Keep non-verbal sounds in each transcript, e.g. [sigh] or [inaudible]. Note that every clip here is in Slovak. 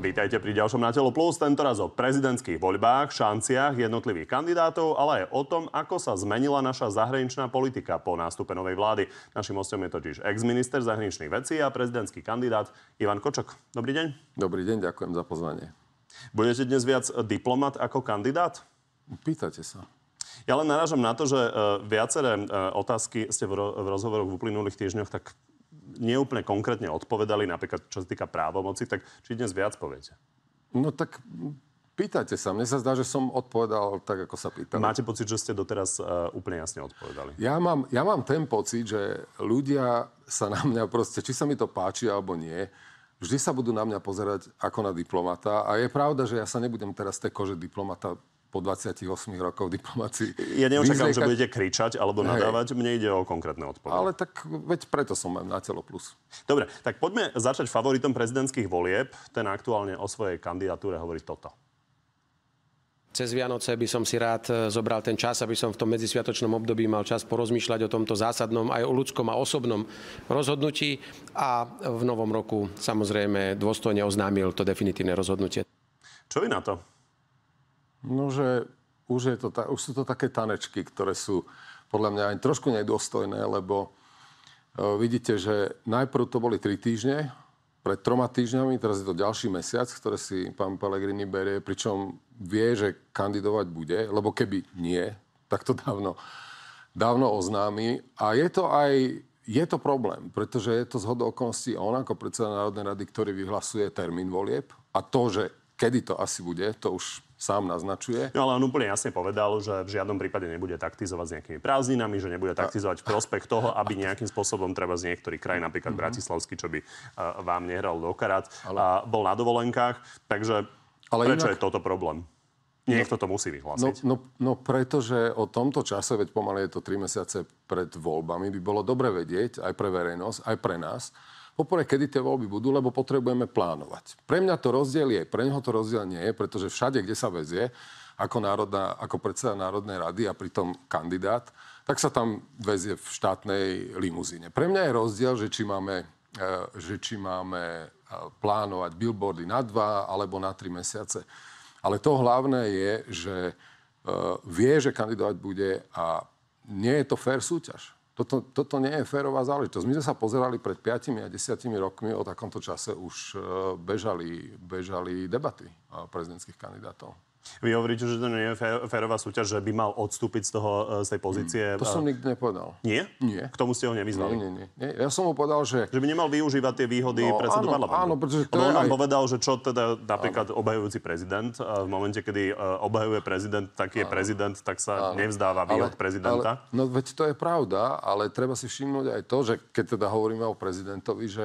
Vítajte pri ďalšom Na telo plus, tentoraz o prezidentských voľbách, šanciach jednotlivých kandidátov, ale aj o tom, ako sa zmenila naša zahraničná politika po nástupe novej vlády. Našim hostom je totiž ex-minister zahraničných vecí a prezidentský kandidát Ivan Kočok. Dobrý deň. Dobrý deň, ďakujem za pozvanie. Budete dnes viac diplomat ako kandidát? Pýtate sa. Ja len narážam na to, že e, viaceré e, otázky ste v rozhovoroch v uplynulých týždňoch tak neúplne konkrétne odpovedali, napríklad čo sa týka právomoci, tak či dnes viac poviete? No tak pýtajte sa. Mne sa zdá, že som odpovedal tak, ako sa pýtali. Máte pocit, že ste doteraz uh, úplne jasne odpovedali? Ja mám, ja mám ten pocit, že ľudia sa na mňa proste, či sa mi to páči alebo nie, vždy sa budú na mňa pozerať ako na diplomata. A je pravda, že ja sa nebudem teraz tej kože diplomata po 28 rokov diplomácii. Ja neočakám, vyzriekať... že budete kričať alebo nadávať, Hej. mne ide o konkrétne odpovede. Ale tak veď preto som na telo plus. Dobre, tak poďme začať favoritom prezidentských volieb. Ten aktuálne o svojej kandidatúre hovorí toto. Cez Vianoce by som si rád e, zobral ten čas, aby som v tom medzisviatočnom období mal čas porozmýšľať o tomto zásadnom aj o ľudskom a osobnom rozhodnutí a v novom roku samozrejme dôstojne oznámil to definitívne rozhodnutie. Čo je na to? No, že už, je to ta, už sú to také tanečky, ktoré sú podľa mňa aj trošku nedostojné, lebo e, vidíte, že najprv to boli tri týždne, pred troma týždňami, teraz je to ďalší mesiac, ktoré si pán Pellegrini berie, pričom vie, že kandidovať bude, lebo keby nie, tak to dávno, dávno oznámi. A je to aj je to problém, pretože je to zhodou okolností on ako predseda Národnej rady, ktorý vyhlasuje termín volieb a to, že kedy to asi bude, to už sám naznačuje. No ale on úplne jasne povedal, že v žiadnom prípade nebude taktizovať s nejakými prázdninami, že nebude taktizovať v prospech toho, aby nejakým spôsobom treba z niektorých krajín, napríklad mm-hmm. Bratislavský, čo by uh, vám nehral do karát, ale... uh, bol na dovolenkách. Takže ale prečo inak... je toto problém? Niekto to musí vyhlásiť. No, no, no pretože o tomto čase, veď pomaly je to 3 mesiace pred voľbami, by bolo dobre vedieť aj pre verejnosť, aj pre nás, Poprvé, kedy tie voľby budú, lebo potrebujeme plánovať. Pre mňa to rozdiel je, pre neho to rozdiel nie je, pretože všade, kde sa vezie, ako, národná, ako predseda Národnej rady a pritom kandidát, tak sa tam vezie v štátnej limuzíne. Pre mňa je rozdiel, že či máme, e, že či máme e, plánovať billboardy na dva alebo na tri mesiace. Ale to hlavné je, že e, vie, že kandidovať bude a nie je to fér súťaž toto, toto nie je férová záležitosť. My sme sa pozerali pred 5 a 10 rokmi, o takomto čase už e, bežali, bežali debaty prezidentských kandidátov. Vy hovoríte, že to nie je férová súťaž, že by mal odstúpiť z, toho, e, z tej pozície. Mm, to e, som nikdy nepovedal. Nie? Nie. K tomu ste ho nevyzvali? Nie, nie, nie. Ja som mu povedal, že... Že by nemal využívať tie výhody no, predsedu áno, parlamentu. Áno, pretože to on aj... povedal, že čo teda napríklad áno. obhajujúci prezident, e, v momente, kedy obhajuje prezident, tak je áno. prezident, tak sa áno. nevzdáva výhod ale, prezidenta. Ale, no veď to je pravda, ale treba si všimnúť aj to, že keď teda hovoríme o prezidentovi, že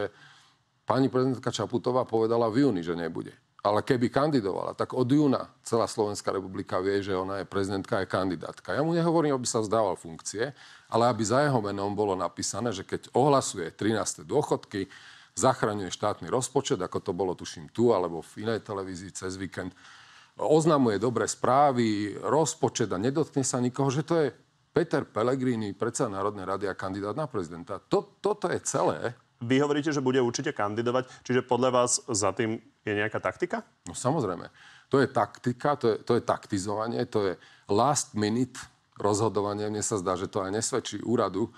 pani prezidentka Čaputová povedala v júni, že nebude ale keby kandidovala, tak od júna celá Slovenská republika vie, že ona je prezidentka, a je kandidátka. Ja mu nehovorím, aby sa vzdával funkcie, ale aby za jeho menom bolo napísané, že keď ohlasuje 13. dôchodky, zachraňuje štátny rozpočet, ako to bolo tuším tu alebo v inej televízii cez víkend, oznamuje dobré správy, rozpočet a nedotkne sa nikoho, že to je Peter Pellegrini, predseda Národnej rady a kandidát na prezidenta. To, toto je celé. Vy hovoríte, že bude určite kandidovať, čiže podľa vás za tým je nejaká taktika? No samozrejme. To je taktika, to je, to je taktizovanie, to je last minute rozhodovanie. Mne sa zdá, že to aj nesvedčí úradu,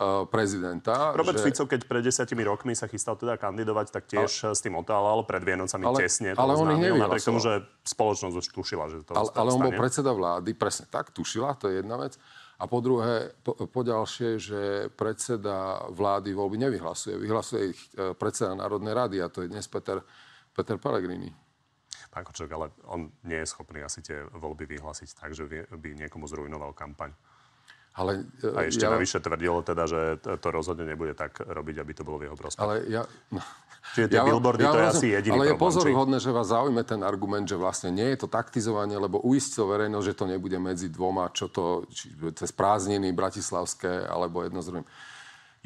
uh, prezidenta. Robert že... Fico, keď pred desiatimi rokmi sa chystal teda kandidovať, tak tiež ale... s tým otálal pred Vienocami ale... tesne. Ale on ich Napriek tomu, že spoločnosť už tušila, že to Ale, ale on bol predseda vlády, presne tak, tušila, to je jedna vec. A po druhé, po, po ďalšie, že predseda vlády voľby nevyhlasuje. Vyhlasuje ich e, predseda Národnej rady a to je dnes Peter, Peter Pellegrini. Pán Kočok, ale on nie je schopný asi tie voľby vyhlasiť tak, že by niekomu zrujnoval kampaň. Ale, e, a ešte ja... navyše tvrdilo teda, že to rozhodne nebude tak robiť, aby to bolo v jeho prospech. Ale ja... No. Čiže tie ja, billboardy, ja, to je ja, asi jediný Ale je pozoruhodné, že vás zaujme ten argument, že vlastne nie je to taktizovanie, lebo uistil verejnosť, že to nebude medzi dvoma, čo to či, cez prázdniny bratislavské alebo jedno z druhým.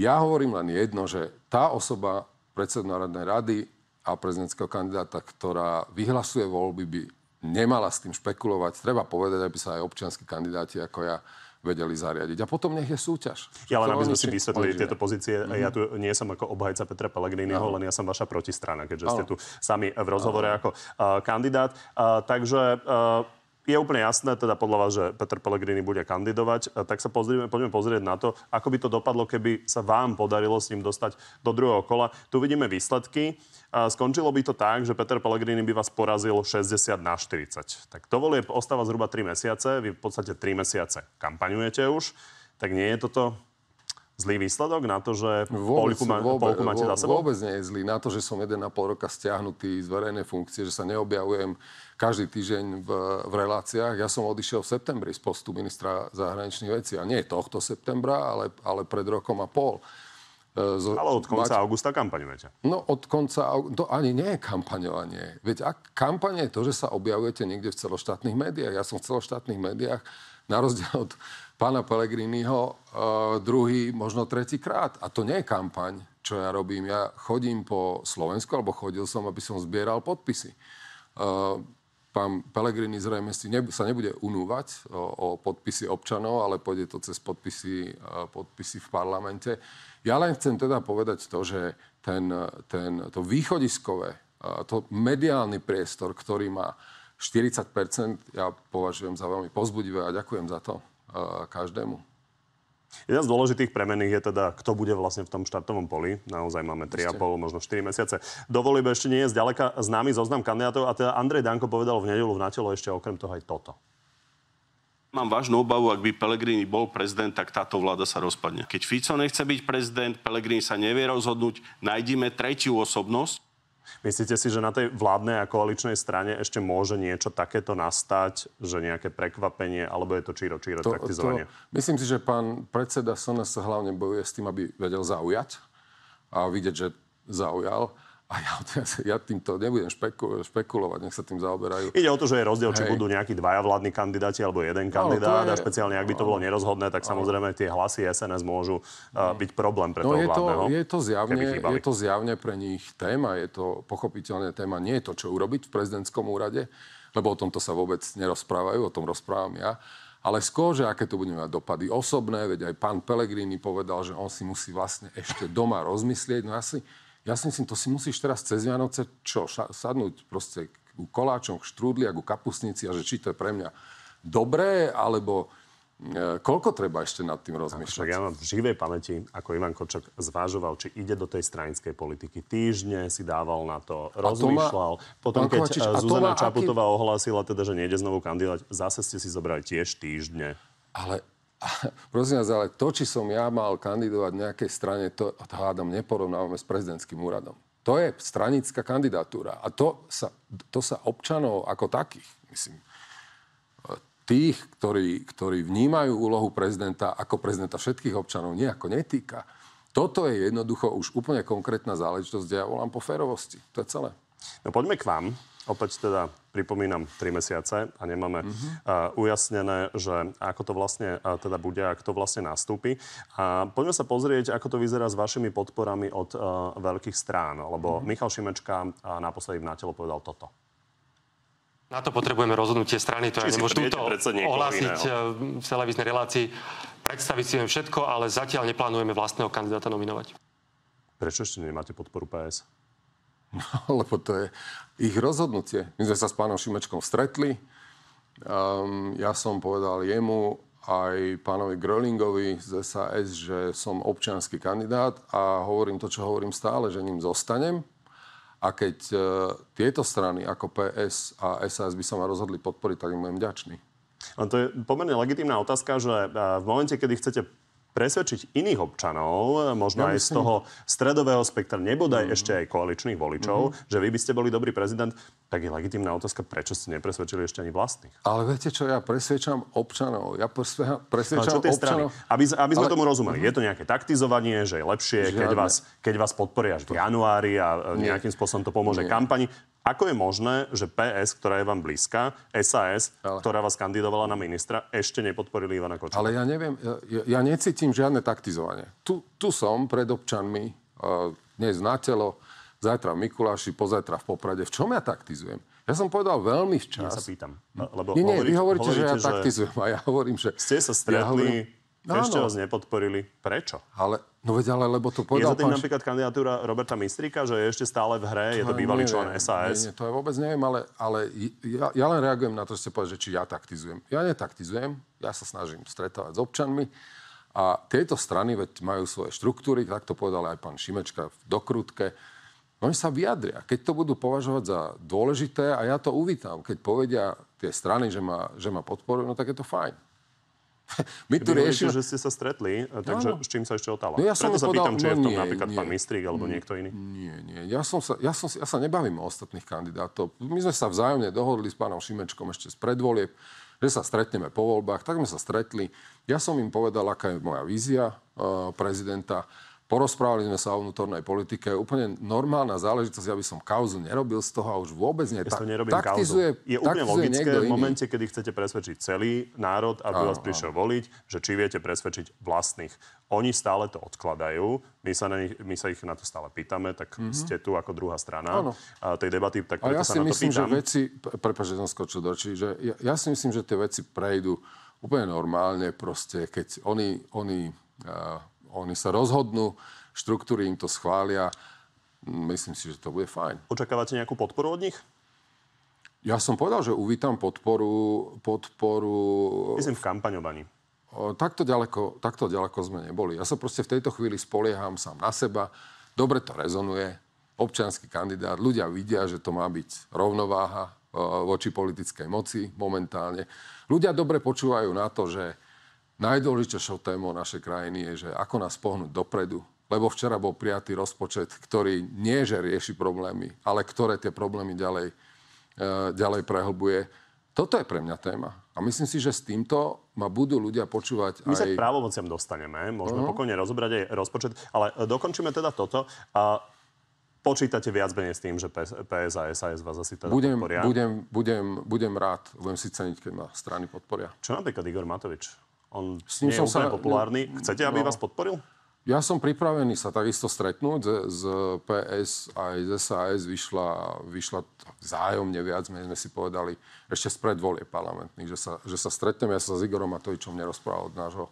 Ja hovorím len jedno, že tá osoba, predseda Národnej rady a prezidentského kandidáta, ktorá vyhlasuje voľby, by nemala s tým špekulovať. Treba povedať, aby sa aj občianskí kandidáti ako ja vedeli zariadiť. A potom nech je súťaž. Ja len aby sme si vysvetlili tieto pozície. Mm-hmm. Ja tu nie som ako obhajca Petra Pellegriniho, Aho. len ja som vaša protistrana, keďže Aho. ste tu sami v rozhovore Aho. ako uh, kandidát. Uh, takže uh, je úplne jasné, teda podľa vás, že Peter Pellegrini bude kandidovať, e, tak sa pozrieme, poďme pozrieť na to, ako by to dopadlo, keby sa vám podarilo s ním dostať do druhého kola. Tu vidíme výsledky. E, skončilo by to tak, že Peter Pellegrini by vás porazil 60 na 40. Tak to volie ostáva zhruba 3 mesiace, vy v podstate 3 mesiace kampaňujete už, tak nie je toto zlý výsledok na to, že vôbec, polku, ma, vôbec, polku máte za sebou? Vôbec nie je zlý. Na to, že som 1,5 roka stiahnutý z verejnej funkcie, že sa neobjavujem každý týždeň v, v reláciách. Ja som odišiel v septembri z postu ministra zahraničných vecí. A nie tohto septembra, ale, ale pred rokom a pol. E, z, ale od konca mať... augusta kampaňujete. No od konca, to ani nie je kampaňovanie. Veď ak kampaň je to, že sa objavujete niekde v celoštátnych médiách. Ja som v celoštátnych médiách na rozdiel od pána Pellegriniho e, druhý, možno tretí krát. A to nie je kampaň, čo ja robím. Ja chodím po Slovensku, alebo chodil som, aby som zbieral podpisy. E, pán Pellegrini zrejme si ne, sa nebude unúvať o, e, o podpisy občanov, ale pôjde to cez podpisy, podpisy v parlamente. Ja len chcem teda povedať to, že ten, ten, to východiskové, to mediálny priestor, ktorý má 40 ja považujem za veľmi pozbudivé a ďakujem za to každému. Jedna z dôležitých premených je teda, kto bude vlastne v tom štartovom poli. Naozaj máme 3,5, možno 4 mesiace. Dovolíme ešte nie je zďaleka známy zoznam kandidátov a teda Andrej Danko povedal v nedelu v Natelo ešte okrem toho aj toto. Mám vážnu obavu, ak by Pelegrini bol prezident, tak táto vláda sa rozpadne. Keď Fico nechce byť prezident, Pelegrini sa nevie rozhodnúť, nájdime tretiu osobnosť, Myslíte si, že na tej vládnej a koaličnej strane ešte môže niečo takéto nastať, že nejaké prekvapenie, alebo je to číro, číro to, taktizovanie? To, myslím si, že pán predseda SNS hlavne bojuje s tým, aby vedel zaujať a vidieť, že zaujal. A ja, [laughs] ja týmto nebudem špeku, špekulovať, nech sa tým zaoberajú. Ide o to, že je rozdiel, Hej. či budú nejakí dvaja vládni kandidáti alebo jeden no, kandidát. No, je... A špeciálne, ak by to no. bolo nerozhodné, tak samozrejme tie hlasy SNS môžu eh, no. byť problém pre no, toho je to, vládneho, je to, zjavne, je to zjavne pre nich téma. Je to pochopiteľne téma. Nie je to, čo urobiť v prezidentskom úrade, lebo o tomto sa vôbec nerozprávajú, o tom rozprávam ja. Ale skôr, že aké to budeme mať dopady osobné, veď aj pán Pellegrini povedal, že on si musí vlastne ešte doma rozmyslieť. No ja ja si myslím, to si musíš teraz cez Vianoce čo, ša- sadnúť proste ku koláčom, k štrúdli a ku kapusnici a že či to je pre mňa dobré, alebo e, koľko treba ešte nad tým rozmýšľať? Tak ja mám v živej pamäti, ako Ivan Kočak zvážoval, či ide do tej stranickej politiky. Týždne si dával na to, rozmýšľal. A to má, Potom, keď e, Kovačič, Zuzana Čaputová aký... ohlásila, teda, že nejde znovu kandidovať, zase ste si zobrali tiež týždne. Ale a prosím vás, ale to, či som ja mal kandidovať v nejakej strane, to hádam, neporovnávame s prezidentským úradom. To je stranická kandidatúra. A to sa, to sa občanov ako takých, myslím, tých, ktorí, ktorí vnímajú úlohu prezidenta ako prezidenta všetkých občanov, nejako netýka. Toto je jednoducho už úplne konkrétna záležitosť, kde ja volám po férovosti. To je celé. No poďme k vám. Opäť teda pripomínam, 3 mesiace a nemáme mm-hmm. uh, ujasnené, že ako to vlastne uh, teda bude a kto vlastne nastúpi. A poďme sa pozrieť, ako to vyzerá s vašimi podporami od uh, veľkých strán, lebo mm-hmm. Michal Šimečka uh, naposledy v Nátelo povedal toto. Na to potrebujeme rozhodnutie strany, to Či ja nemôžem túto ohlásiť v televíznej relácii. Predstaviť si všetko, ale zatiaľ neplánujeme vlastného kandidáta nominovať. Prečo ešte nemáte podporu PS? [laughs] lebo to je ich rozhodnutie. My sme sa s pánom Šimečkom stretli, um, ja som povedal jemu aj pánovi Grölingovi z SAS, že som občianský kandidát a hovorím to, čo hovorím stále, že ním zostanem. A keď uh, tieto strany ako PS a SAS by sa ma rozhodli podporiť, tak im budem ďačný. Ale to je pomerne legitímna otázka, že e, v momente, kedy chcete presvedčiť iných občanov, možno ja aj z toho stredového spektra, nebodaj mm-hmm. ešte aj koaličných voličov, mm-hmm. že vy by ste boli dobrý prezident, tak je legitimná otázka, prečo ste nepresvedčili ešte ani vlastných. Ale viete čo, ja presvedčam občanov. Ja presvedčam no, občanov. Strany? Aby, aby sme Ale... tomu rozumeli, mm-hmm. je to nejaké taktizovanie, že je lepšie, keď vás, keď vás podporia až v januári a Nie. nejakým spôsobom to pomôže Nie. kampani. Ako je možné, že PS, ktorá je vám blízka, SAS, ale... ktorá vás kandidovala na ministra, ešte nepodporili Ivana Kočnera? Ale ja neviem, ja, ja necítim žiadne taktizovanie. Tu, tu som pred občanmi, uh, dnes na telo, zajtra v Mikuláši, pozajtra v Poprade. V čom ja taktizujem? Ja som povedal veľmi včas. Ja sa pýtam. No, lebo nie, nie, vy hovoríte, hovoríte, že ja taktizujem a ja hovorím, že... Ste sa stretli, ja hovorím, ešte no, no. vás nepodporili. Prečo? Ale No veď ale, lebo to povedal... Je za tým pán... napríklad kandidatúra Roberta Mistrika, že je ešte stále v hre, to je to bývalý neviem, člen SAS? Nie, nie, to ja vôbec neviem, ale, ale ja, ja len reagujem na to, že ste povedali, že či ja taktizujem. Ja netaktizujem, ja sa snažím stretávať s občanmi a tieto strany veď majú svoje štruktúry, tak to povedal aj pán Šimečka v dokrutke. oni sa vyjadria, keď to budú považovať za dôležité a ja to uvítam, keď povedia tie strany, že ma, že ma podporujú, no tak je to fajn. [laughs] My tu riešime... že ste sa stretli, e, takže no, s čím sa ešte otala? No, ja Preto sa pýtam, či no, je v tom nie, napríklad nie, pán Mistrík alebo mm, niekto iný. Nie, nie. Ja, som sa, ja, som, ja sa nebavím o ostatných kandidátov. My sme sa vzájomne dohodli s pánom Šimečkom ešte z predvolieb, že sa stretneme po voľbách. Tak sme sa stretli. Ja som im povedal, aká je moja vízia uh, prezidenta Porozprávali sme sa o vnútornej politike. Úplne normálna záležitosť, ja by som kauzu nerobil z toho a už vôbec nie. Ja nerobím taktizuje, kauzu. Je úplne logické v momente, kedy chcete presvedčiť celý národ, aby áno, vás prišiel áno. voliť, že či viete presvedčiť vlastných. Oni stále to odkladajú, my sa, na nich, my sa ich na to stále pýtame, tak mm-hmm. ste tu ako druhá strana áno. tej debaty, tak preto ja si sa na myslím, to pýtam. že veci, Prepač, že som skočil do očí, že ja, ja si myslím, že tie veci prejdú úplne normálne proste, keď oni, oni uh, oni sa rozhodnú, štruktúry im to schvália. Myslím si, že to bude fajn. Očakávate nejakú podporu od nich? Ja som povedal, že uvítam podporu... podporu... Myslím v kampaňovaní. Takto ďaleko, takto ďaleko sme neboli. Ja sa proste v tejto chvíli spolieham sám na seba. Dobre to rezonuje. Občanský kandidát. Ľudia vidia, že to má byť rovnováha voči politickej moci momentálne. Ľudia dobre počúvajú na to, že Najdôležitejšou témou našej krajiny je, že ako nás pohnúť dopredu, lebo včera bol prijatý rozpočet, ktorý nie že rieši problémy, ale ktoré tie problémy ďalej, e, ďalej prehlbuje. Toto je pre mňa téma. A myslím si, že s týmto ma budú ľudia počúvať My aj... My sa k právomociam dostaneme, môžeme uh-huh. pokojne rozobrať aj rozpočet, ale e, dokončíme teda toto. A počítate viac menej s tým, že PS, PS a SAS vás asi teda budem, podporia? Budem, budem, budem rád, budem si ceniť, keď ma strany podporia. Čo napríklad Igor Matovič? On s ním nie som je úplne sa... No, populárny. Chcete, aby no. vás podporil? Ja som pripravený sa takisto stretnúť z PS aj z SAS. Vyšla, vyšla vzájomne viac, my sme si povedali ešte spred volie parlamentných, že sa, že sa stretnem. Ja sa s Igorom mne rozprával od nášho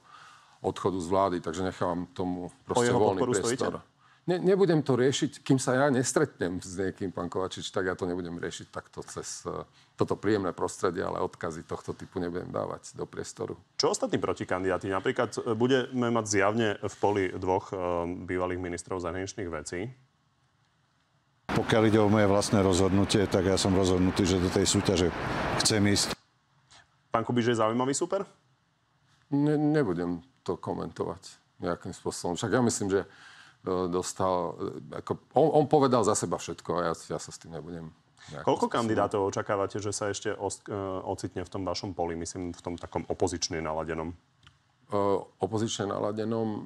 odchodu z vlády, takže nechávam tomu proste voľný priestor. Stojíte? Ne, nebudem to riešiť, kým sa ja nestretnem s niekým, pán Kovačič, tak ja to nebudem riešiť takto cez e, toto príjemné prostredie, ale odkazy tohto typu nebudem dávať do priestoru. Čo ostatní protikandidáti? Napríklad e, budeme mať zjavne v poli dvoch e, bývalých ministrov zahraničných vecí. Pokiaľ ide o moje vlastné rozhodnutie, tak ja som rozhodnutý, že do tej súťaže chcem ísť. Pán Kubiš je zaujímavý super? Ne, nebudem to komentovať nejakým spôsobom. Však ja myslím, že dostal, ako, on, on povedal za seba všetko a ja, ja sa s tým nebudem Koľko spôsobom. kandidátov očakávate, že sa ešte os, e, ocitne v tom vašom poli, myslím, v tom takom opozične naladenom? Uh, opozične naladenom...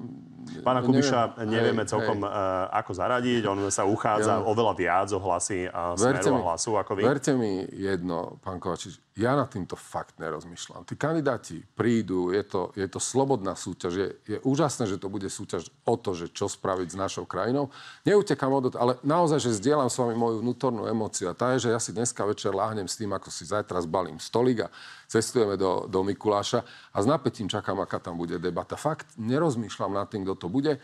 Pána Kubiša neviem, nevieme hej, celkom, hej. ako zaradiť. On sa uchádza ja. oveľa viac o hlasy a smerov smeru a hlasu ako vy. Verte mi jedno, pán Kovačič ja nad týmto fakt nerozmýšľam. Tí kandidáti prídu, je to, je to slobodná súťaž, je, je úžasné, že to bude súťaž o to, že čo spraviť s našou krajinou. Neutekam od ale naozaj, že zdieľam s vami moju vnútornú emóciu a tá je, že ja si dneska večer láhnem s tým, ako si zajtra zbalím stolík a cestujeme do, do Mikuláša a s napätím čakám, aká tam bude debata. Fakt nerozmýšľam nad tým, kto to bude.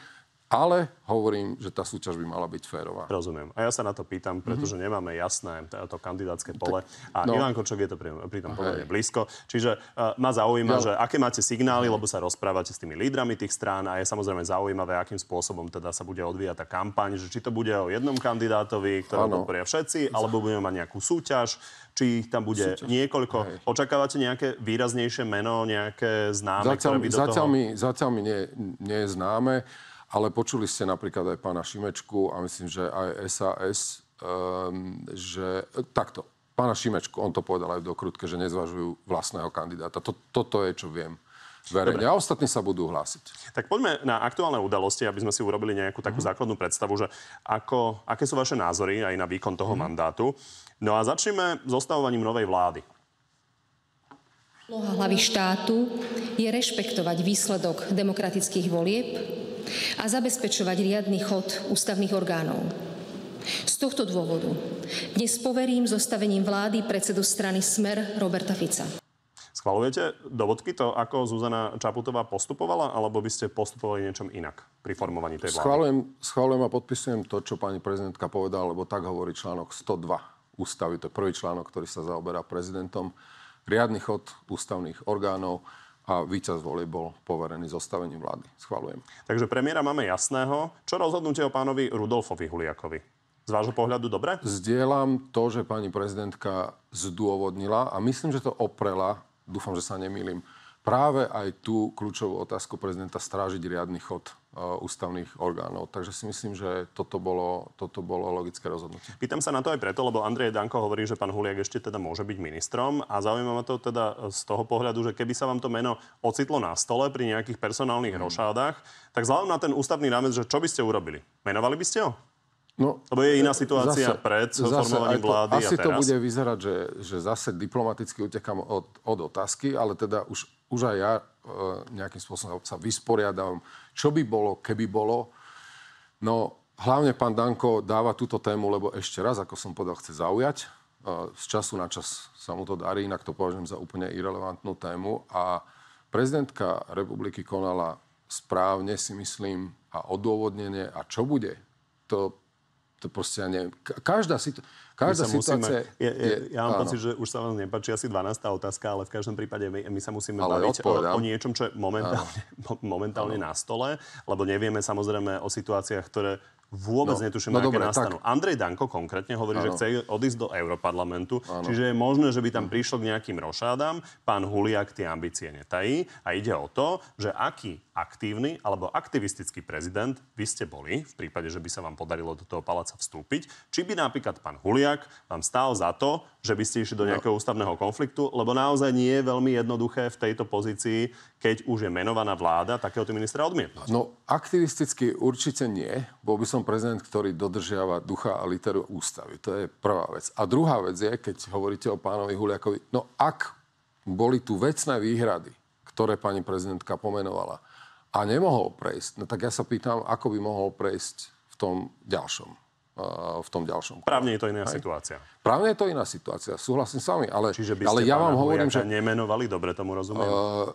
Ale hovorím, že tá súťaž by mala byť férová. Rozumiem. A ja sa na to pýtam, pretože mm-hmm. nemáme jasné to kandidátske pole. A no. Ivan Kočok je to pri, pri tom pomerne blízko. Čiže uh, ma zaujíma, no. že aké máte signály, lebo sa rozprávate s tými lídrami tých strán a je samozrejme zaujímavé, akým spôsobom teda sa bude odvíjať tá kampaň, že či to bude o jednom kandidátovi, ktorého podporia všetci, alebo budeme mať nejakú súťaž, či ich tam bude súťaž. niekoľko. Okay. Očakávate nejaké výraznejšie meno, nejaké známe, zatiaľ, ktoré by do zatiaľ toho... Mi, zatiaľ mi nie, nie je známe. Ale počuli ste napríklad aj pána Šimečku a myslím, že aj SAS, ehm, že e, takto, pána Šimečku, on to povedal aj do krutke, že nezvažujú vlastného kandidáta. toto je, čo viem verejne. A ostatní sa budú hlásiť. Tak poďme na aktuálne udalosti, aby sme si urobili nejakú takú mm. základnú predstavu, že ako, aké sú vaše názory aj na výkon toho mm. mandátu. No a začneme s ostavovaním novej vlády. Úloha hlavy štátu je rešpektovať výsledok demokratických volieb a zabezpečovať riadny chod ústavných orgánov. Z tohto dôvodu dnes poverím zostavením vlády predsedu strany Smer Roberta Fica. Schvalujete do vodky to, ako Zuzana Čaputová postupovala, alebo by ste postupovali niečom inak pri formovaní tej vlády? Schvalujem, schvalujem a podpisujem to, čo pani prezidentka povedala, lebo tak hovorí článok 102 ústavy. To je prvý článok, ktorý sa zaoberá prezidentom. Riadny chod ústavných orgánov a víťaz volie bol poverený zostavením vlády. Schvalujem. Takže premiéra máme jasného. Čo rozhodnutie o pánovi Rudolfovi Huliakovi? Z vášho pohľadu dobre? Zdieľam to, že pani prezidentka zdôvodnila a myslím, že to oprela, dúfam, že sa nemýlim, práve aj tú kľúčovú otázku prezidenta strážiť riadny chod Eh, ústavných orgánov. Takže si myslím, že toto bolo, toto bolo logické rozhodnutie. Pýtam sa na to aj preto, lebo Andrej Danko hovorí, že pán Huliak ešte teda môže byť ministrom a zaujíma ma to teda eh, z toho pohľadu, že keby sa vám to meno ocitlo na stole pri nejakých personálnych hmm. rošádach, tak vzhľadom na ten ústavný rámec, že čo by ste urobili? Menovali by ste ho? No, Lebo je iná situácia zase, pred formovaním vlády asi a teraz. to bude vyzerať, že, že zase diplomaticky utekám od, od otázky, ale teda už už aj ja e, nejakým spôsobom sa vysporiadam. Čo by bolo, keby bolo? No, hlavne pán Danko dáva túto tému, lebo ešte raz, ako som povedal, chce zaujať. E, z času na čas sa mu to darí, inak to považujem za úplne irrelevantnú tému. A prezidentka republiky konala správne, si myslím, a odôvodnenie. A čo bude? To to proste, ja neviem, každá, situ- každá situácia... Musíme, je, je, je, ja mám áno. pocit, že už sa vám nepáči asi 12. otázka, ale v každom prípade my, my sa musíme ale baviť o, o niečom, čo je momentálne, [laughs] momentálne na stole, lebo nevieme samozrejme o situáciách, ktoré Vôbec no, netuším, no, aké dobre, nastanú. Tak. Andrej Danko konkrétne hovorí, ano. že chce odísť do Európarlamentu, ano. čiže je možné, že by tam prišlo k nejakým rošádam. Pán Huliak tie ambície netají a ide o to, že aký aktívny alebo aktivistický prezident by ste boli, v prípade, že by sa vám podarilo do toho paláca vstúpiť, či by napríklad pán Huliak vám stál za to, že by ste išli do no. nejakého ústavného konfliktu, lebo naozaj nie je veľmi jednoduché v tejto pozícii keď už je menovaná vláda takéhoto ministra odmietnúť? No, aktivisticky určite nie. Bol by som prezident, ktorý dodržiava ducha a literu ústavy. To je prvá vec. A druhá vec je, keď hovoríte o pánovi Huliakovi, no ak boli tu vecné výhrady, ktoré pani prezidentka pomenovala a nemohol prejsť, no tak ja sa pýtam, ako by mohol prejsť v tom ďalšom v tom ďalšom. Právne je to iná Hej. situácia. Právne je to iná situácia, súhlasím s vami, ale, Čiže by ste ale ja vám hovorím, že... nemenovali, dobre tomu rozumiem. Uh,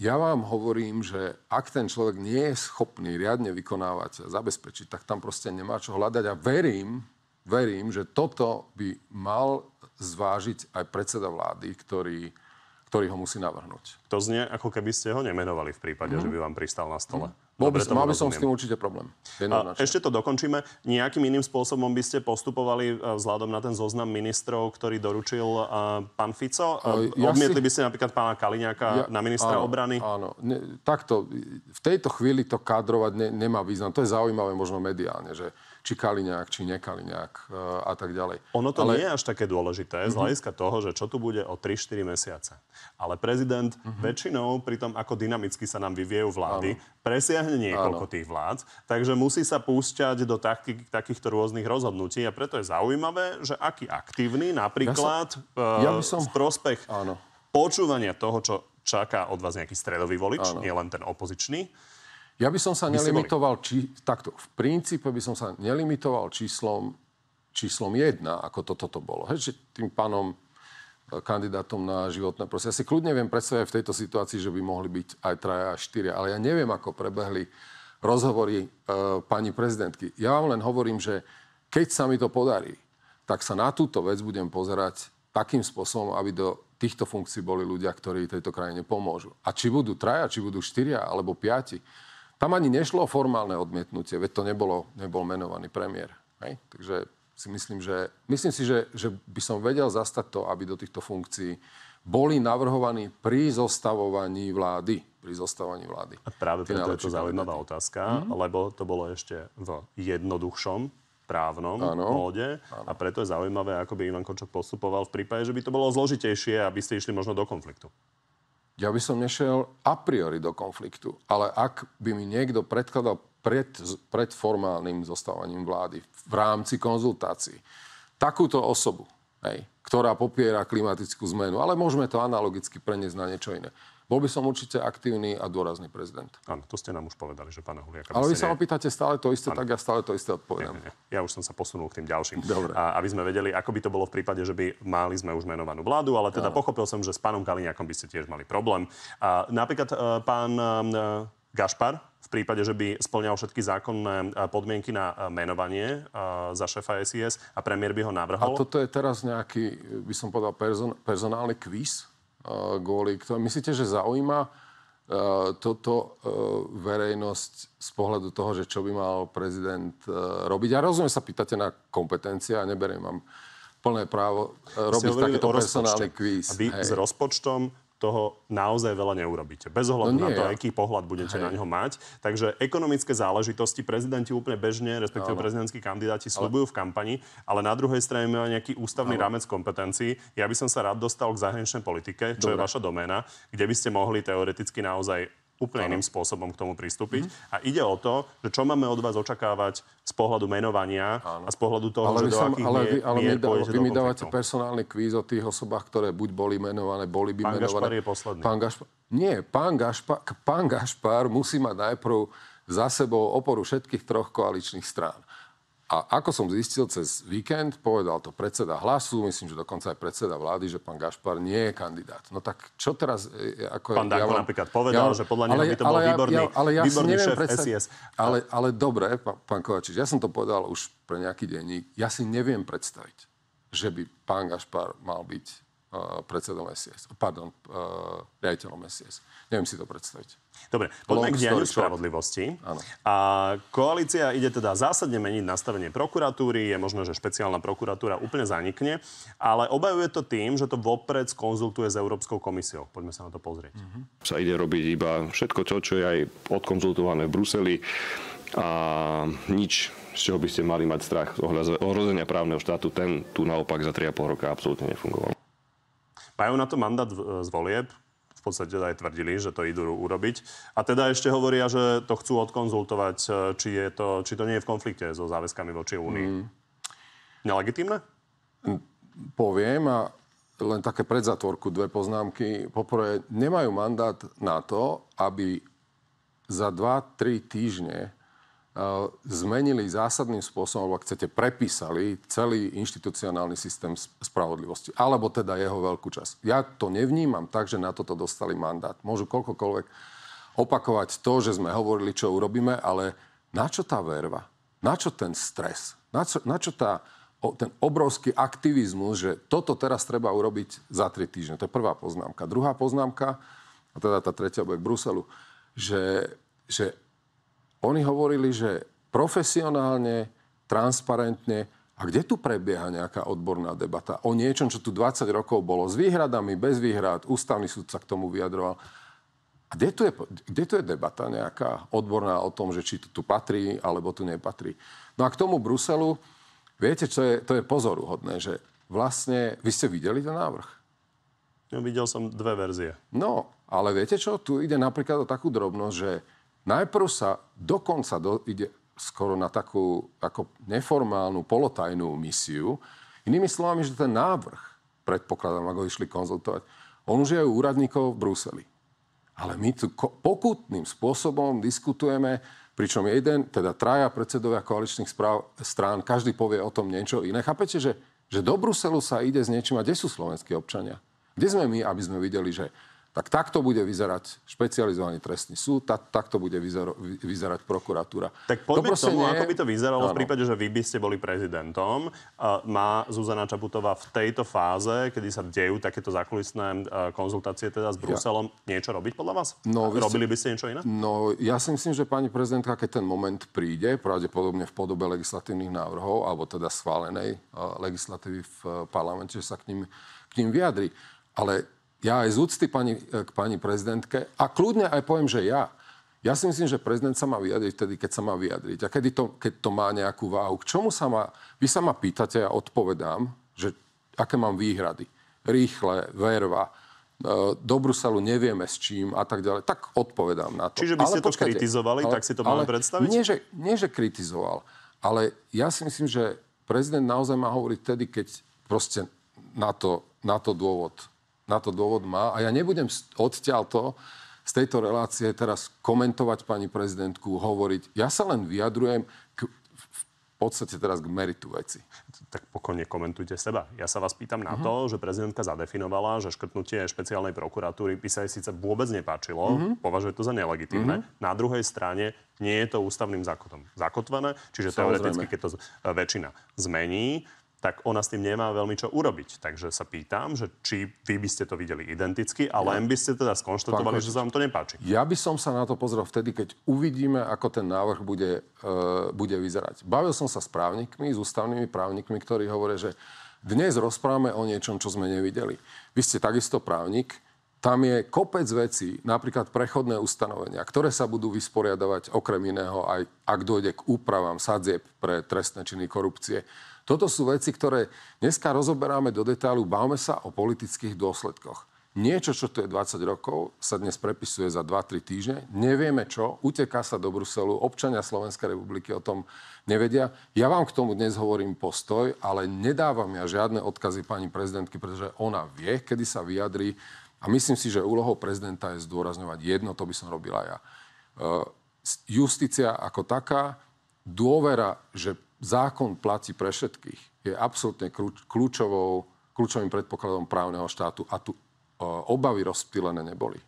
ja vám hovorím, že ak ten človek nie je schopný riadne vykonávať a zabezpečiť, tak tam proste nemá čo hľadať. A verím, verím, že toto by mal zvážiť aj predseda vlády, ktorý, ktorý ho musí navrhnúť. To znie, ako keby ste ho nemenovali v prípade, mm. že mhm. by vám pristal na stole. Mm. Dobre, by, mal by som s tým určite problém. A, ešte to dokončíme. Nejakým iným spôsobom by ste postupovali e, vzhľadom na ten zoznam ministrov, ktorý doručil uh, pán Fico? Uh, ja Odmietli si... by ste napríklad pána Kaliňáka ja, na ministra áno, obrany? Áno. Ne, takto, v tejto chvíli to kádrovať ne, nemá význam. To je zaujímavé možno mediálne, že či Kaliňák, či nekaliňák e, a tak ďalej. Ono to Ale... nie je až také dôležité mm-hmm. z mhm. hľadiska toho, že čo tu bude o 3-4 mesiace. Ale prezident mm-hmm. väčšinou pri tom, ako dynamicky sa nám vyviejú vlády, ano. presiahne niekoľko ano. tých vlád, takže musí sa púšťať do taký, takýchto rôznych rozhodnutí a preto je zaujímavé, že aký aktívny napríklad e, ja som, ja som... v prospech ano. počúvania toho, čo čaká od vás nejaký stredový volič, ano. nie len ten opozičný, ja by som sa by nelimitoval, či, takto, v princípe by som sa nelimitoval číslom, číslom 1, ako to, toto bolo. Hej, že tým pánom e, kandidátom na životné prostredie. Ja si kľudne viem predstaviť v tejto situácii, že by mohli byť aj traja a štyria, ale ja neviem, ako prebehli rozhovory e, pani prezidentky. Ja vám len hovorím, že keď sa mi to podarí, tak sa na túto vec budem pozerať takým spôsobom, aby do týchto funkcií boli ľudia, ktorí tejto krajine pomôžu. A či budú traja, či budú štyria alebo piati, tam ani nešlo o formálne odmietnutie, veď to nebolo, nebol menovaný premiér. Hej? Takže si myslím, že, myslím si, že, že by som vedel zastať to, aby do týchto funkcií boli navrhovaní pri zostavovaní vlády. Pri zostavovaní vlády. A práve preto je to zaujímavá vlády. otázka, mm-hmm. lebo to bolo ešte v jednoduchšom právnom áno, móde a preto je zaujímavé, ako by Ivan Kočok postupoval v prípade, že by to bolo zložitejšie, aby ste išli možno do konfliktu ja by som nešiel a priori do konfliktu. Ale ak by mi niekto predkladal pred, pred formálnym zostávaním vlády v rámci konzultácií takúto osobu, hej, ktorá popiera klimatickú zmenu, ale môžeme to analogicky preniesť na niečo iné bol by som určite aktívny a dôrazný prezident. Áno, to ste nám už povedali, že pána Huliaka... Ale vy sa ne... opýtate stále to isté, ano. tak ja stále to isté odpovedám. Nie, nie, nie. Ja už som sa posunul k tým ďalším. Dobre. A, aby sme vedeli, ako by to bolo v prípade, že by mali sme už menovanú vládu, ale teda ano. pochopil som, že s pánom Kaliňakom by ste tiež mali problém. A, napríklad e, pán e, Gašpar, v prípade, že by splňal všetky zákonné e, podmienky na menovanie za šéfa SIS a premiér by ho navrhol. A toto je teraz nejaký, by som povedal, person, personálny kvíz? góly. Myslíte, že zaujíma e, toto e, verejnosť z pohľadu toho, že čo by mal prezident e, robiť? Ja rozumiem, sa pýtate na kompetencie a neberiem vám plné právo robiť takýto personálny kvíz. Aby Hej. s rozpočtom toho naozaj veľa neurobíte. Bez ohľadu no nie, na to, ja. aký pohľad budete Hej. na neho mať. Takže ekonomické záležitosti prezidenti úplne bežne, respektíve ale. prezidentskí kandidáti, slúbujú v kampani, ale na druhej strane majú nejaký ústavný ale. rámec kompetencií. Ja by som sa rád dostal k zahraničnej politike, čo Dobre. je vaša doména, kde by ste mohli teoreticky naozaj úplne iným spôsobom k tomu pristúpiť. Mm-hmm. A ide o to, že čo máme od vás očakávať z pohľadu menovania Áno. a z pohľadu toho, ale že do akých ale, mier, ale mier my, vy mi dávate personálny kvíz o tých osobách, ktoré buď boli menované, boli by pán menované. Gašpar je posledný. Pán Gašpar, nie, pán Gašpar, pán Gašpar musí mať najprv za sebou oporu všetkých troch koaličných strán. A ako som zistil cez víkend, povedal to predseda hlasu, myslím, že dokonca aj predseda vlády, že pán Gašpar nie je kandidát. No tak čo teraz... E, e, ako, pán Danko ja napríklad povedal, ja, že podľa neho by to bol ja, výborný, ja, ale ja výborný šéf predstav... SIS. Ale, ale dobre, pán, pán Kovačič, ja som to povedal už pre nejaký denník. Ja si neviem predstaviť, že by pán Gašpar mal byť predsedom SIS, pardon, riaditeľom SIS. Neviem si to predstaviť. Dobre, poďme k dianiu spravodlivosti. Áno. A koalícia ide teda zásadne meniť nastavenie prokuratúry, je možné, že špeciálna prokuratúra úplne zanikne, ale obajuje to tým, že to vopred skonzultuje s Európskou komisiou. Poďme sa na to pozrieť. Mhm. Sa ide robiť iba všetko to, čo je aj odkonzultované v Bruseli a nič z čoho by ste mali mať strach ohrozenia právneho štátu, ten tu naopak za 3,5 roka absolútne nefungoval. Majú na to mandát e, z volieb, v podstate aj tvrdili, že to idú urobiť. A teda ešte hovoria, že to chcú odkonzultovať, e, či, je to, či to nie je v konflikte so záväzkami voči Únii. Mm. Nelegitímne? Poviem a len také predzatvorku, dve poznámky. Poprvé, nemajú mandát na to, aby za 2-3 týždne Eh, zmenili zásadným spôsobom, alebo ak chcete, prepísali celý inštitucionálny systém spravodlivosti, alebo teda jeho veľkú časť. Ja to nevnímam tak, že na toto dostali mandát. Môžu koľkokoľvek opakovať to, že sme hovorili, čo urobíme, ale na čo tá verva? Na čo ten stres? Na čo, na čo tá, o, ten obrovský aktivizmus, že toto teraz treba urobiť za tri týždne? To je prvá poznámka. Druhá poznámka, a teda tá tretia bude k Bruselu, že, že oni hovorili, že profesionálne, transparentne, a kde tu prebieha nejaká odborná debata o niečom, čo tu 20 rokov bolo s výhradami, bez výhrad, ústavný súd sa k tomu vyjadroval. A kde tu, je, kde tu je debata nejaká odborná o tom, že či to tu patrí alebo tu nepatrí? No a k tomu Bruselu, viete, čo je, to je pozoruhodné, že vlastne vy ste videli ten návrh? No, videl som dve verzie. No, ale viete čo? Tu ide napríklad o takú drobnosť, že Najprv sa dokonca do, ide skoro na takú ako neformálnu, polotajnú misiu. Inými slovami, že ten návrh, predpokladám, ako išli konzultovať, on už je aj u úradníkov v Bruseli. Ale my tu ko- pokutným spôsobom diskutujeme, pričom jeden, teda traja predsedovia koaličných správ, strán, každý povie o tom niečo iné. Chápete, že, že do Bruselu sa ide s niečím a kde sú slovenskí občania? Kde sme my, aby sme videli, že tak takto bude vyzerať špecializovaný trestný súd, tak, takto bude vyzera, vyzerať prokuratúra. Tak poďme to k tomu, nie... ako by to vyzeralo ano. v prípade, že vy by ste boli prezidentom. Má Zuzana Čaputová v tejto fáze, kedy sa dejú takéto zákulisné e, konzultácie teda s Bruselom, ja. niečo robiť podľa vás? No, Robili ste... by ste niečo iné? No, ja si myslím, že pani prezidentka, keď ten moment príde, pravdepodobne v podobe legislatívnych návrhov, alebo teda schválenej e, legislatívy v e, parlamente, že sa k ním, k ním vyjadri. Ale ja aj z úcty pani, eh, k pani prezidentke a kľudne aj poviem, že ja. Ja si myslím, že prezident sa má vyjadriť vtedy, keď sa má vyjadriť. A kedy to, keď to má nejakú váhu. K čomu sa má... Vy sa ma pýtate a ja odpovedám, že aké mám výhrady. Rýchle, verva, eh, do Bruselu nevieme s čím a tak ďalej. Tak odpovedám na to. Čiže by ste ale, to počkajte, kritizovali, ale, tak si to máme predstaviť? Nie že, nie, že kritizoval, ale ja si myslím, že prezident naozaj má hovoriť vtedy, keď proste na to, na to dôvod na to dôvod má. A ja nebudem odtiaľ to z tejto relácie teraz komentovať pani prezidentku, hovoriť. Ja sa len vyjadrujem k, v podstate teraz k meritu veci. Tak pokojne komentujte seba. Ja sa vás pýtam na uh-huh. to, že prezidentka zadefinovala, že škrtnutie špeciálnej prokuratúry by sa jej síce vôbec nepáčilo, uh-huh. považuje to za nelegitimné. Mhm. Uh-huh. Na druhej strane nie je to ústavným zákonom zakotvené, čiže Samozrejme. teoreticky, keď to väčšina zmení, tak ona s tým nemá veľmi čo urobiť. Takže sa pýtam, že či vy by ste to videli identicky, ale len by ste teda skonštatovali, Pán že sa vám to nepáči. Ja by som sa na to pozrel vtedy, keď uvidíme, ako ten návrh bude, uh, bude vyzerať. Bavil som sa s právnikmi, s ústavnými právnikmi, ktorí hovoria, že dnes rozprávame o niečom, čo sme nevideli. Vy ste takisto právnik, tam je kopec vecí, napríklad prechodné ustanovenia, ktoré sa budú vysporiadavať okrem iného aj ak dojde k úpravám sadzieb pre trestné činy korupcie toto sú veci, ktoré dneska rozoberáme do detailu, bavme sa o politických dôsledkoch. Niečo, čo tu je 20 rokov, sa dnes prepisuje za 2-3 týždne. Nevieme čo, uteká sa do Bruselu, občania Slovenskej republiky o tom nevedia. Ja vám k tomu dnes hovorím postoj, ale nedávam ja žiadne odkazy pani prezidentky, pretože ona vie, kedy sa vyjadrí. A myslím si, že úlohou prezidenta je zdôrazňovať jedno, to by som robila ja. E, justícia ako taká, dôvera, že zákon platí pre všetkých, je absolútne kľúčovou, kľúčovým predpokladom právneho štátu a tu e, obavy rozptýlené neboli.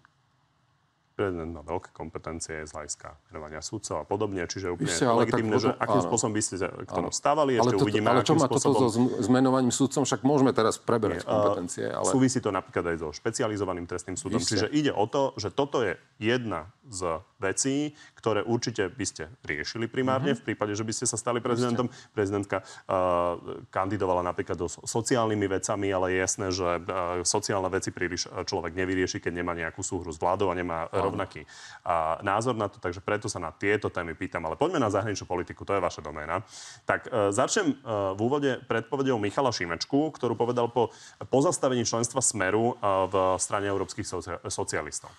Prezident má veľké kompetencie z hľadiska menovania súdcov a podobne, čiže úplne Isté, ale legitimné, tak, že akým áno, spôsobom by ste k tomu áno. stávali, ešte ale uvidíme, ale čo má spôsobom... toto so zmenovaním súdcom, však môžeme teraz preberať Nie, kompetencie. E, ale... Súvisí to napríklad aj so špecializovaným trestným súdom, Isté. čiže ide o to, že toto je jedna z vecí, ktoré určite by ste riešili primárne uh-huh. v prípade, že by ste sa stali prezidentom. Ešte. Prezidentka uh, kandidovala napríklad do sociálnymi vecami, ale je jasné, že uh, sociálne veci príliš eh, človek nevyrieši, keď nemá nejakú súhru s vládou a nemá uh-huh. rovnaký uh, názor na to, takže preto sa na tieto témy pýtam. Ale poďme na zahraničnú politiku, to je vaša doména. Tak uh, začnem uh, v úvode predpovedou Michala Šimečku, ktorú povedal po pozastavení členstva Smeru uh, v strane európskych socia- socialistov.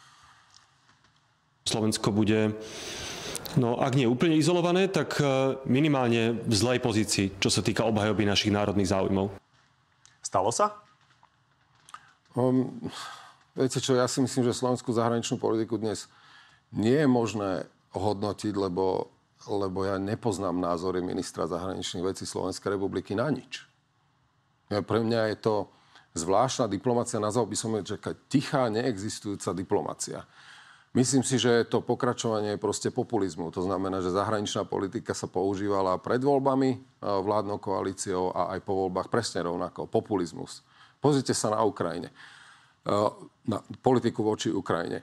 Slovensko bude No, ak nie úplne izolované, tak e, minimálne v zlej pozícii, čo sa týka obhajoby našich národných záujmov. Stalo sa? Um, viete čo, ja si myslím, že slovenskú zahraničnú politiku dnes nie je možné hodnotiť, lebo, lebo ja nepoznám názory ministra zahraničných vecí Slovenskej republiky na nič. Ja, pre mňa je to zvláštna diplomácia, nazval by som ju, že tichá, neexistujúca diplomácia. Myslím si, že to pokračovanie je proste populizmu. To znamená, že zahraničná politika sa používala pred voľbami e, vládnou koalíciou a aj po voľbách presne rovnako. Populizmus. Pozrite sa na Ukrajine. E, na politiku voči Ukrajine.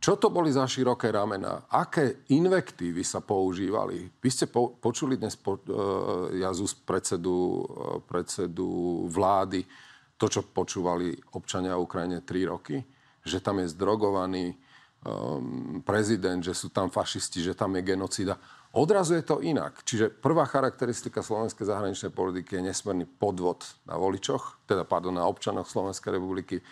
Čo to boli za široké ramena? Aké invektívy sa používali? Vy ste po, počuli dnes po, e, Jazus z predsedu, e, predsedu vlády to, čo počúvali občania Ukrajine 3 roky? Že tam je zdrogovaný, um, prezident, že sú tam fašisti, že tam je genocída. Odrazu je to inak. Čiže prvá charakteristika slovenskej zahraničnej politiky je nesmerný podvod na voličoch, teda pardon, na občanoch Slovenskej republiky.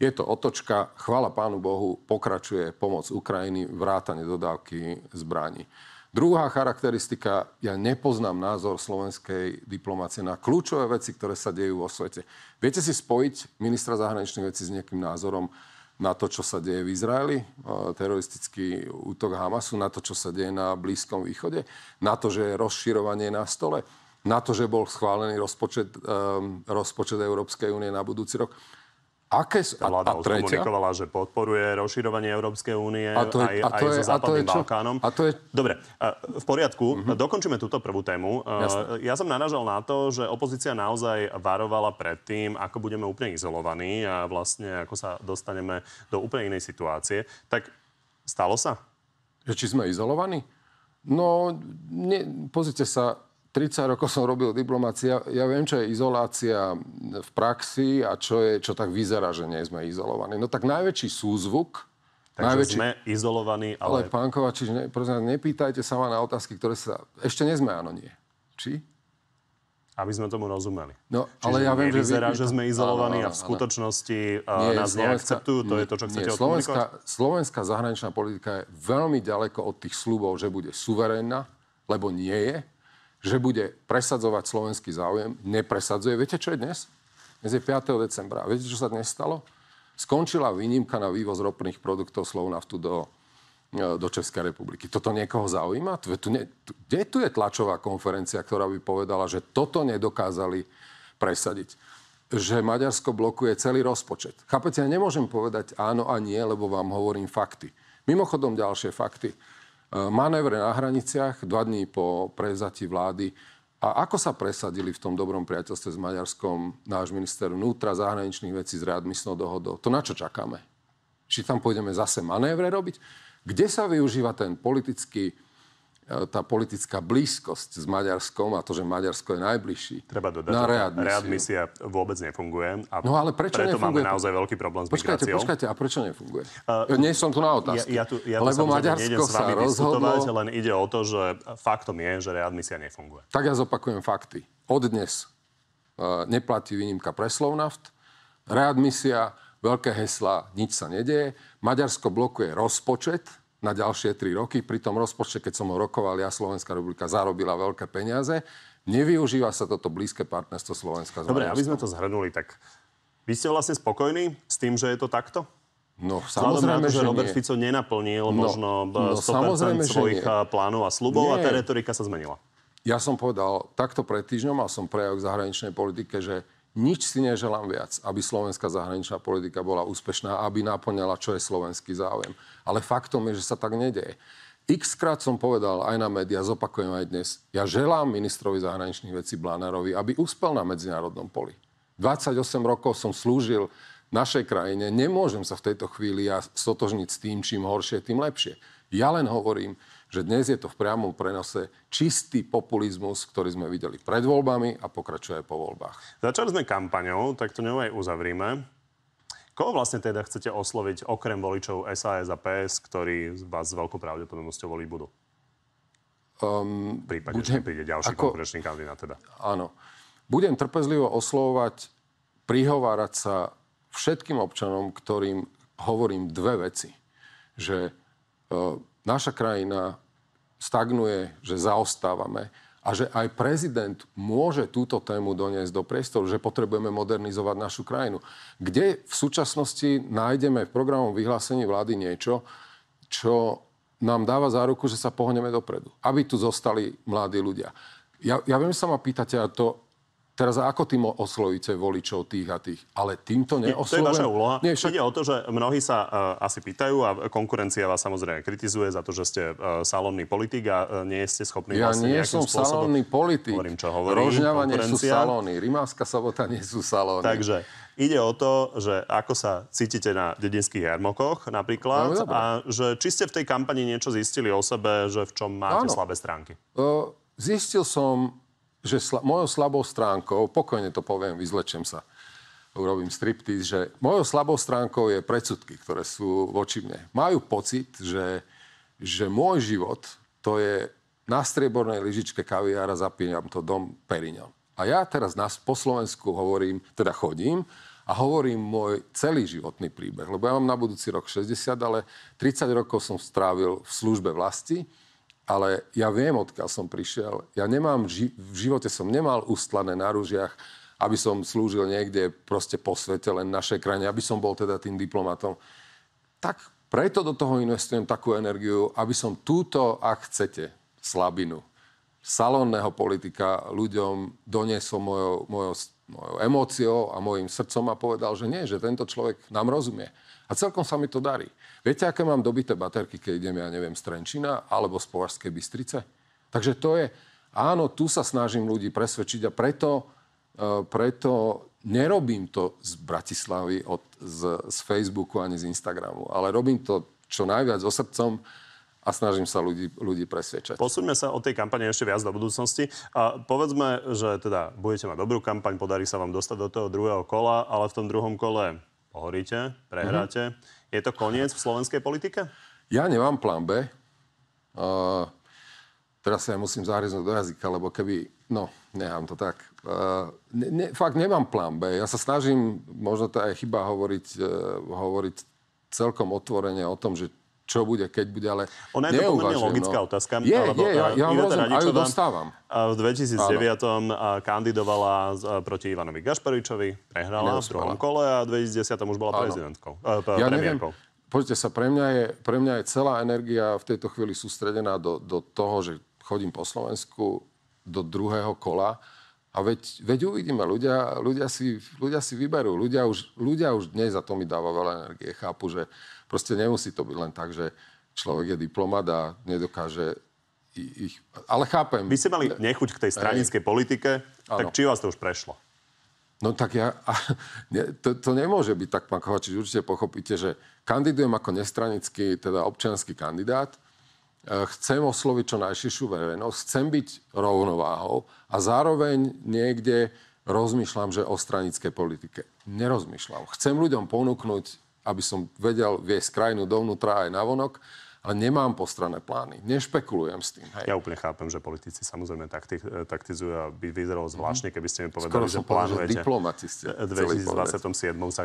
Je to otočka, chvála pánu Bohu, pokračuje pomoc Ukrajiny, vrátanie dodávky zbraní. Druhá charakteristika, ja nepoznám názor slovenskej diplomácie na kľúčové veci, ktoré sa dejú vo svete. Viete si spojiť ministra zahraničných vecí s nejakým názorom, na to, čo sa deje v Izraeli, teroristický útok Hamasu, na to, čo sa deje na Blízkom východe, na to, že je rozširovanie na stole, na to, že bol schválený rozpočet, ehm, rozpočet Európskej únie na budúci rok. Aké, a, vláda a komunikovala, že podporuje rozširovanie Európskej únie a to je, aj, a to aj je, so Západným a to je Balkánom. A to je... Dobre, v poriadku, mm-hmm. dokončíme túto prvú tému. Jasne. Ja som naražal na to, že opozícia naozaj varovala pred tým, ako budeme úplne izolovaní a vlastne ako sa dostaneme do úplne inej situácie. Tak stalo sa? Že či sme izolovaní? No, ne, pozrite sa, 30 rokov som robil diplomácia, ja viem, čo je izolácia v praxi a čo, je, čo tak vyzerá, že nie sme izolovaní. No tak najväčší súzvuk... Takže najväčší... sme izolovaní, ale... Ale pán Kovačič, ne, prosím, nepýtajte sa ma na otázky, ktoré sa... Ešte sme, áno, nie. Či? aby sme tomu rozumeli. No, Čiže ale ja viem, že... Vyzerá, že sme izolovaní áno, áno, áno. a v skutočnosti eh, nie, nás Slovenska, neakceptujú, to nie, je to, čo chcete nie, Slovenska, Slovenská zahraničná politika je veľmi ďaleko od tých slubov, že bude suverénna, lebo nie je že bude presadzovať slovenský záujem, nepresadzuje. Viete, čo je dnes? Dnes je 5. decembra. Viete, čo sa dnes stalo? Skončila výnimka na vývoz ropných produktov Slovnaftu do, e, do Českej republiky. Toto niekoho zaujíma? Tu, tu ne, tu, kde tu je tlačová konferencia, ktorá by povedala, že toto nedokázali presadiť? Že Maďarsko blokuje celý rozpočet. Chápete, ja nemôžem povedať áno a nie, lebo vám hovorím fakty. Mimochodom, ďalšie fakty. Eh, manévre na hraniciach, dva dní po prevzati vlády. A ako sa presadili v tom dobrom priateľstve s Maďarskom náš minister vnútra, zahraničných vecí s readmisnou dohodou? To na čo čakáme? Či tam pôjdeme zase manévre robiť? Kde sa využíva ten politický tá politická blízkosť s Maďarskom a to, že Maďarsko je najbližší. Treba dodať, na readmisiu. readmisia vôbec nefunguje. A no ale prečo preto nefunguje? máme naozaj veľký problém s počkajte, migráciou. Počkajte, a prečo nefunguje? Uh, Nie som tu na otázku. Ja, ja tu, ja tu Lebo Maďarsko sa rozhodlo... Len ide o to, že faktom je, že readmisia nefunguje. Tak ja zopakujem fakty. Od dnes uh, neplatí výnimka pre Slovnaft. Readmisia, veľké hesla, nič sa nedieje. Maďarsko blokuje rozpočet na ďalšie tri roky. Pri tom rozpočte, keď som ho rokoval, ja Slovenská republika zarobila veľké peniaze. Nevyužíva sa toto blízke partnerstvo Slovenska. Dobre, aby sme to zhrnuli, tak vy ste vlastne spokojní s tým, že je to takto? No, samozrejme, to, že, že Robert nie. Fico nenaplnil no, možno no, 100% svojich plánov a slubov nie. a tá retorika sa zmenila. Ja som povedal, takto pred týždňom mal som prejav k zahraničnej politike, že nič si neželám viac, aby slovenská zahraničná politika bola úspešná, aby naplňala, čo je slovenský záujem. Ale faktom je, že sa tak nedeje. X krát som povedal aj na médiá, zopakujem aj dnes, ja želám ministrovi zahraničných vecí Blanárovi, aby uspel na medzinárodnom poli. 28 rokov som slúžil našej krajine, nemôžem sa v tejto chvíli ja stotožniť s tým, čím horšie, tým lepšie. Ja len hovorím, že dnes je to v priamom prenose čistý populizmus, ktorý sme videli pred voľbami a pokračuje aj po voľbách. Začali sme kampaňou, tak to ňou aj uzavrime. Koho vlastne teda chcete osloviť okrem voličov SAS a PS, ktorí vás s veľkou pravdepodobnosťou volí budú? Um, Prípadne, budem, že príde ďalší ako, konkurenčný kandidát teda. Áno. Budem trpezlivo oslovovať, prihovárať sa všetkým občanom, ktorým hovorím dve veci. Že uh, naša krajina stagnuje, že zaostávame a že aj prezident môže túto tému doniesť do priestoru, že potrebujeme modernizovať našu krajinu. Kde v súčasnosti nájdeme v programom vyhlásení vlády niečo, čo nám dáva záruku, že sa pohneme dopredu, aby tu zostali mladí ľudia. Ja, ja viem, že sa ma pýtate, a to Teraz ako tým oslovíte voličov tých a tých? Ale týmto neoslovujem. To je naša úloha. Nie, však... Ide o to, že mnohí sa uh, asi pýtajú a konkurencia vás samozrejme kritizuje za to, že ste uh, eh, salónny politik a uh, nie ste schopní ja vlastne nie som spôsobom... salónny politik. Hovorím, čo hovorím. Rožňava nie sú salóny, Rimavská sobota nie sú salóny. Takže Ide o to, že ako sa cítite na dedinských jarmokoch napríklad no, a že či ste v tej kampani niečo zistili o sebe, že v čom máte ano. slabé stránky. Uh, zistil som že sl- mojou slabou stránkou, pokojne to poviem, vyzlečem sa, urobím striptease, že mojou slabou stránkou je predsudky, ktoré sú voči mne. Majú pocit, že, že môj život to je na striebornej lyžičke kaviára zapínam to dom Perignon. A ja teraz na, po Slovensku hovorím, teda chodím a hovorím môj celý životný príbeh. Lebo ja mám na budúci rok 60, ale 30 rokov som strávil v službe vlasti ale ja viem, odkiaľ som prišiel. Ja nemám, v živote som nemal ustlané na rúžiach, aby som slúžil niekde proste po svete, len našej krajine, aby som bol teda tým diplomatom. Tak preto do toho investujem takú energiu, aby som túto, ak chcete, slabinu salónneho politika ľuďom doniesol mojou, mojou, mojou emóciou a mojim srdcom a povedal, že nie, že tento človek nám rozumie. A celkom sa mi to darí. Viete, aké mám dobité baterky, keď idem, ja neviem, z Trenčina alebo z Považskej Bystrice? Takže to je, áno, tu sa snažím ľudí presvedčiť a preto, e, preto nerobím to z Bratislavy, od, z, z Facebooku ani z Instagramu, ale robím to čo najviac so srdcom, a snažím sa ľudí, ľudí presvedčať. Posúďme sa od tej kampane ešte viac do budúcnosti. A povedzme, že teda budete mať dobrú kampaň, podarí sa vám dostať do toho druhého kola, ale v tom druhom kole pohoríte, prehráte. Mm-hmm. Je to koniec v slovenskej politike? Ja nemám plán B. Uh, teraz sa ja musím zahryznúť do jazyka, lebo keby... No, nechám to tak. Uh, ne, ne, fakt nemám plán B. Ja sa snažím, možno to aj chyba hovoriť, uh, hovoriť celkom otvorene o tom, že čo bude, keď bude, ale Ona je to pomerne no. logická no. otázka. Je, alebo, je, ja, e, ja teda rozum, aj dostávam. E, v 2009 Áno. E, kandidovala proti Ivanovi Gašparičovi, prehrala v druhom kole a v 2010 už bola prezidentkou, ja premiérkou. Poďte sa, pre mňa, je, pre mňa je celá energia v tejto chvíli sústredená do, do toho, že chodím po Slovensku do druhého kola. A veď, veď uvidíme, ľudia, ľudia, si, ľudia si vyberú. Ľudia už, ľudia už dnes, za to mi dáva veľa energie, chápu, že Proste nemusí to byť len tak, že človek je diplomat a nedokáže ich... Ale chápem. Vy ste mali nechuť k tej stranickej politike, ano. tak či vás to už prešlo? No tak ja... to, to nemôže byť tak, pán Kovačič, určite pochopíte, že kandidujem ako nestranický, teda občianský kandidát, e, chcem osloviť čo najširšiu verejnosť, chcem byť rovnováhou a zároveň niekde rozmýšľam, že o stranickej politike nerozmýšľam. Chcem ľuďom ponúknuť aby som vedel viesť krajinu dovnútra aj navonok ale nemám postrané plány. Nešpekulujem s tým. Hej. Ja úplne chápem, že politici samozrejme takti- taktizujú a by vyzeralo mhm. zvláštne, keby ste mi povedali, Skoro že plánujete. ste. V 2027 sa e,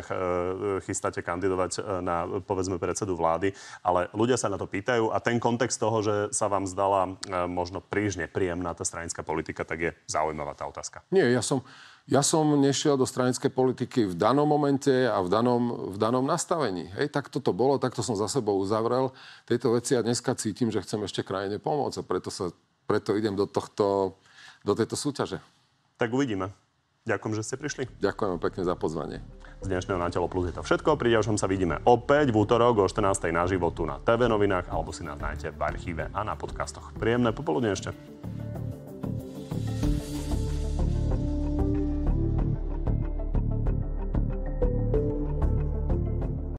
chystáte kandidovať e, na, povedzme, predsedu vlády, ale ľudia sa na to pýtajú a ten kontext toho, že sa vám zdala e, možno príliš nepríjemná tá stranická politika, tak je zaujímavá tá otázka. Nie, ja som ja som nešiel do stranickej politiky v danom momente a v danom, v danom nastavení. Hej, tak toto bolo, takto som za sebou uzavrel tieto veci a dneska cítim, že chcem ešte krajine pomôcť a preto, sa, preto idem do, tohto, do tejto súťaže. Tak uvidíme. Ďakujem, že ste prišli. Ďakujem pekne za pozvanie. Z dnešného Na telo plus je to všetko. Pri ďalšom sa vidíme opäť v útorok o 14.00 na životu na TV novinách alebo si nás nájdete v archíve a na podcastoch. Príjemné popoludne ešte.